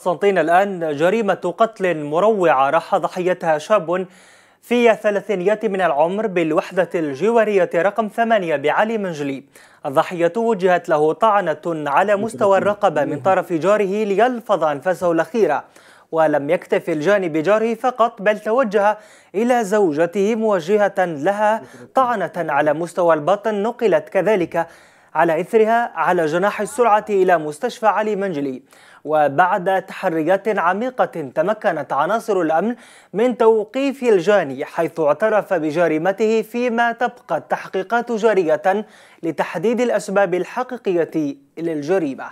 قسنطين الآن جريمة قتل مروعة راح ضحيتها شاب في الثلاثينيات من العمر بالوحدة الجوارية رقم ثمانية بعلي منجلي الضحية وجهت له طعنة على مستوى الرقبة من طرف جاره ليلفظ أنفاسه الأخيرة ولم يكتف الجانب جاره فقط بل توجه إلى زوجته موجهة لها طعنة على مستوى البطن نقلت كذلك على إثرها على جناح السرعة إلى مستشفى علي منجلي وبعد تحريات عميقة تمكنت عناصر الأمن من توقيف الجاني حيث اعترف بجريمته فيما تبقى التحقيقات جارية لتحديد الأسباب الحقيقية للجريمة